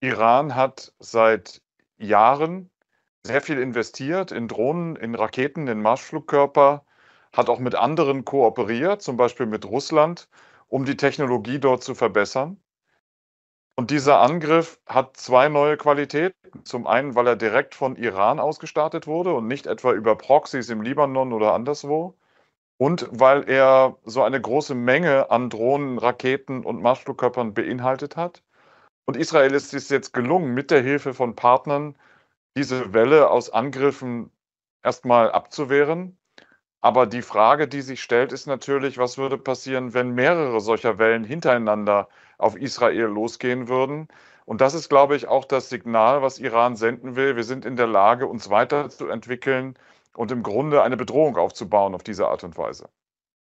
Iran hat seit Jahren sehr viel investiert in Drohnen, in Raketen, in Marschflugkörper, hat auch mit anderen kooperiert, zum Beispiel mit Russland, um die Technologie dort zu verbessern. Und dieser Angriff hat zwei neue Qualitäten. Zum einen, weil er direkt von Iran ausgestartet wurde und nicht etwa über Proxys im Libanon oder anderswo. Und weil er so eine große Menge an Drohnen, Raketen und Marschflugkörpern beinhaltet hat. Und Israel ist es jetzt gelungen, mit der Hilfe von Partnern diese Welle aus Angriffen erstmal abzuwehren. Aber die Frage, die sich stellt, ist natürlich, was würde passieren, wenn mehrere solcher Wellen hintereinander auf Israel losgehen würden? Und das ist, glaube ich, auch das Signal, was Iran senden will. Wir sind in der Lage, uns weiterzuentwickeln und im Grunde eine Bedrohung aufzubauen auf diese Art und Weise.